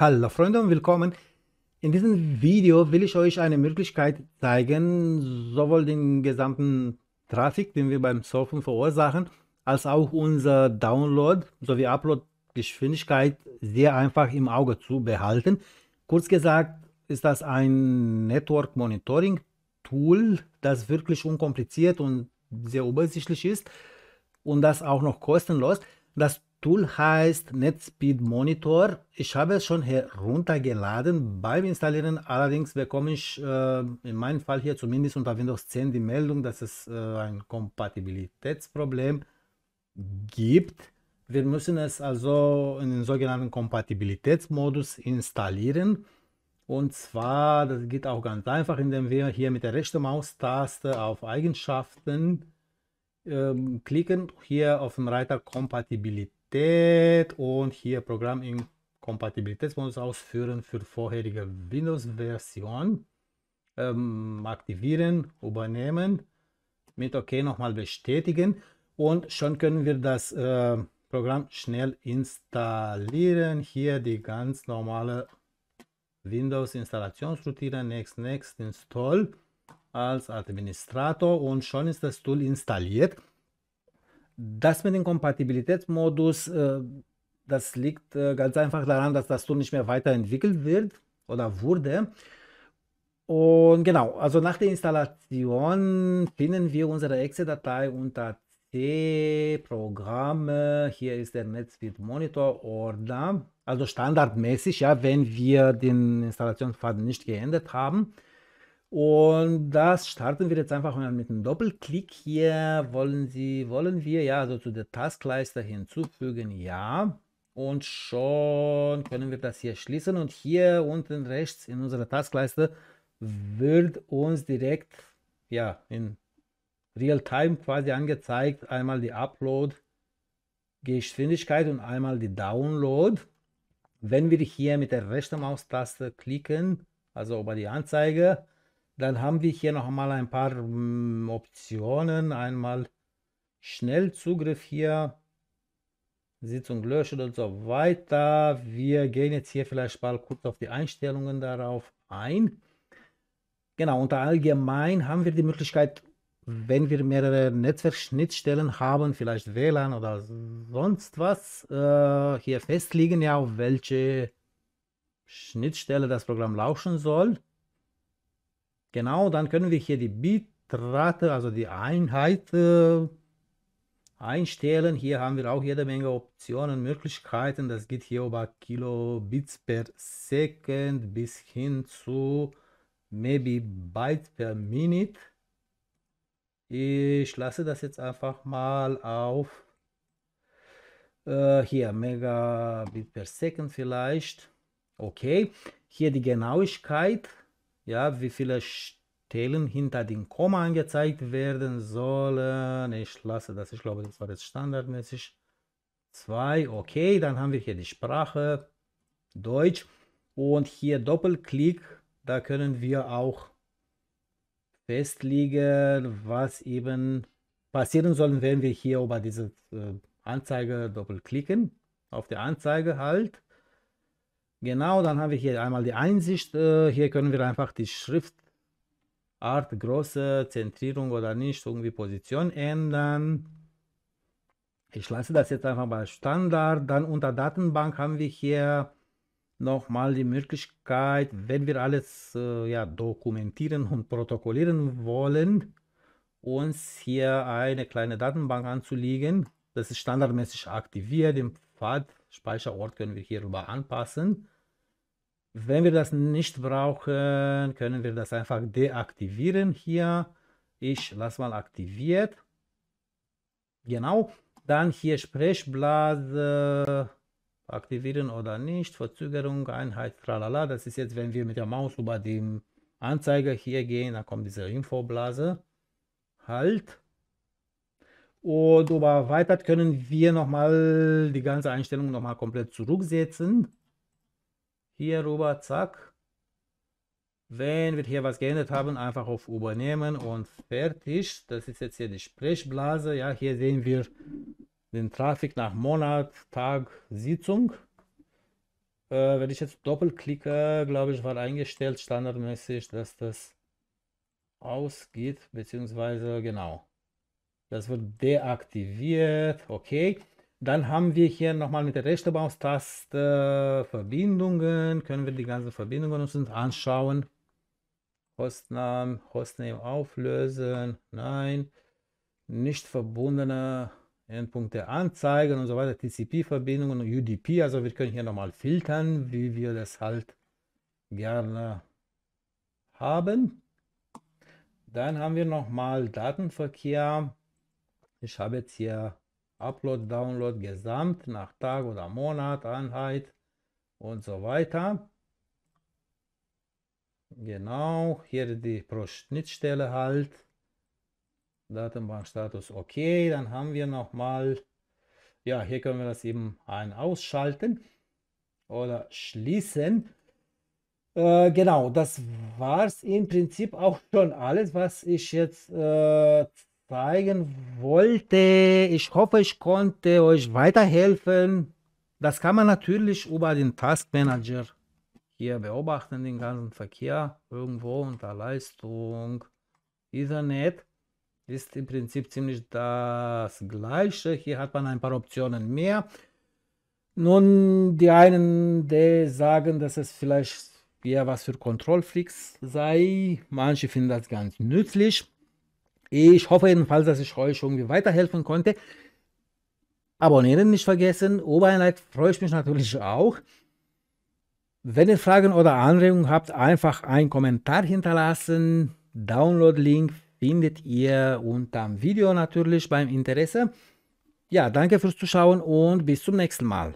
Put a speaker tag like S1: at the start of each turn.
S1: Hallo Freunde und willkommen. In diesem Video will ich euch eine Möglichkeit zeigen, sowohl den gesamten Traffic, den wir beim Surfen verursachen, als auch unser Download sowie Upload-Geschwindigkeit sehr einfach im Auge zu behalten. Kurz gesagt ist das ein Network Monitoring Tool, das wirklich unkompliziert und sehr übersichtlich ist und das auch noch kostenlos. Das Tool heißt NetSpeed Monitor. Ich habe es schon heruntergeladen. Beim Installieren allerdings bekomme ich äh, in meinem Fall hier zumindest unter Windows 10 die Meldung, dass es äh, ein Kompatibilitätsproblem gibt. Wir müssen es also in den sogenannten Kompatibilitätsmodus installieren. Und zwar, das geht auch ganz einfach, indem wir hier mit der rechten Maustaste auf Eigenschaften ähm, klicken, hier auf den Reiter Kompatibilität Kompatibilität und hier Programm im Kompatibilitätsmodus ausführen für vorherige Windows-Version ähm, aktivieren, übernehmen, mit OK nochmal bestätigen und schon können wir das äh, Programm schnell installieren. Hier die ganz normale Windows-Installationsroutine, Next, Next, Install als Administrator und schon ist das Tool installiert. Das mit dem Kompatibilitätsmodus, äh, das liegt äh, ganz einfach daran, dass das Tool nicht mehr weiterentwickelt wird oder wurde. Und genau, also nach der Installation finden wir unsere Exe-Datei unter C, Programme, hier ist der Netzwerk Monitor Ordner. Also standardmäßig, ja, wenn wir den Installationspfad nicht geändert haben. Und das starten wir jetzt einfach mal mit einem Doppelklick hier. Wollen Sie, wollen wir ja also zu der Taskleiste hinzufügen, ja. Und schon können wir das hier schließen. Und hier unten rechts in unserer Taskleiste wird uns direkt ja in Real-Time quasi angezeigt einmal die Upload Geschwindigkeit und einmal die Download. Wenn wir hier mit der rechten Maustaste klicken, also über die Anzeige, dann haben wir hier noch mal ein paar hm, Optionen. Einmal Schnellzugriff hier, Sitzung löschen und so weiter. Wir gehen jetzt hier vielleicht mal kurz auf die Einstellungen darauf ein. Genau, unter allgemein haben wir die Möglichkeit, wenn wir mehrere Netzwerkschnittstellen haben, vielleicht WLAN oder sonst was, äh, hier festlegen ja, auf welche Schnittstelle das Programm lauschen soll. Genau, dann können wir hier die Bitrate, also die Einheit äh, einstellen. Hier haben wir auch jede Menge Optionen, Möglichkeiten. Das geht hier über Kilobits per Second bis hin zu maybe Byte per Minute. Ich lasse das jetzt einfach mal auf äh, hier Megabit per Second vielleicht. Okay, hier die Genauigkeit ja, wie viele Stellen hinter dem Komma angezeigt werden sollen. Ich lasse das, ich glaube, das war jetzt standardmäßig. Zwei, okay, dann haben wir hier die Sprache, Deutsch. Und hier Doppelklick, da können wir auch festlegen, was eben passieren soll, wenn wir hier über diese äh, Anzeige doppelklicken. Auf der Anzeige halt. Genau, dann haben wir hier einmal die Einsicht. Äh, hier können wir einfach die Schriftart, Größe, Zentrierung oder nicht, irgendwie Position ändern. Ich lasse das jetzt einfach bei Standard. Dann unter Datenbank haben wir hier nochmal die Möglichkeit, wenn wir alles äh, ja, dokumentieren und protokollieren wollen, uns hier eine kleine Datenbank anzulegen. Das ist standardmäßig aktiviert. Im Pfad, Speicherort können wir hierüber anpassen. Wenn wir das nicht brauchen, können wir das einfach deaktivieren hier. Ich lasse mal aktiviert. Genau. Dann hier Sprechblase aktivieren oder nicht. Verzögerung, Einheit, tralala. Das ist jetzt, wenn wir mit der Maus über dem Anzeiger hier gehen, dann kommt diese Infoblase. Halt. Und oben erweitert können wir nochmal die ganze Einstellung nochmal komplett zurücksetzen. Hier rüber, zack. Wenn wir hier was geändert haben, einfach auf Übernehmen und fertig. Das ist jetzt hier die Sprechblase. Ja, hier sehen wir den Traffic nach Monat, Tag, Sitzung. Äh, wenn ich jetzt doppelt klicke, glaube ich, war eingestellt standardmäßig, dass das ausgeht, beziehungsweise genau. Das wird deaktiviert. Okay. Dann haben wir hier nochmal mit der rechten Maustaste Verbindungen. Können wir die ganzen Verbindungen uns anschauen. Hostnamen, Hostname auflösen. Nein. Nicht verbundene Endpunkte anzeigen und so weiter. TCP-Verbindungen und UDP. Also wir können hier nochmal filtern, wie wir das halt gerne haben. Dann haben wir nochmal Datenverkehr. Ich habe jetzt hier Upload, Download, Gesamt nach Tag oder Monat, Einheit und so weiter. Genau, hier die pro Schnittstelle halt. Datenbankstatus okay, dann haben wir nochmal, ja, hier können wir das eben ein ausschalten oder schließen. Äh, genau, das war es im Prinzip auch schon alles, was ich jetzt äh, zeigen wollte. Ich hoffe, ich konnte euch weiterhelfen. Das kann man natürlich über den Task Manager hier beobachten, den ganzen Verkehr irgendwo unter Leistung. Ethernet ist im Prinzip ziemlich das gleiche. Hier hat man ein paar Optionen mehr. Nun, die einen, die sagen, dass es vielleicht eher was für Kontrollfreaks sei. Manche finden das ganz nützlich. Ich hoffe jedenfalls, dass ich euch irgendwie weiterhelfen konnte. Abonnieren nicht vergessen. Über ein Like freue ich mich natürlich auch. Wenn ihr Fragen oder Anregungen habt, einfach einen Kommentar hinterlassen. Download-Link findet ihr unter dem Video natürlich beim Interesse. Ja, danke fürs Zuschauen und bis zum nächsten Mal.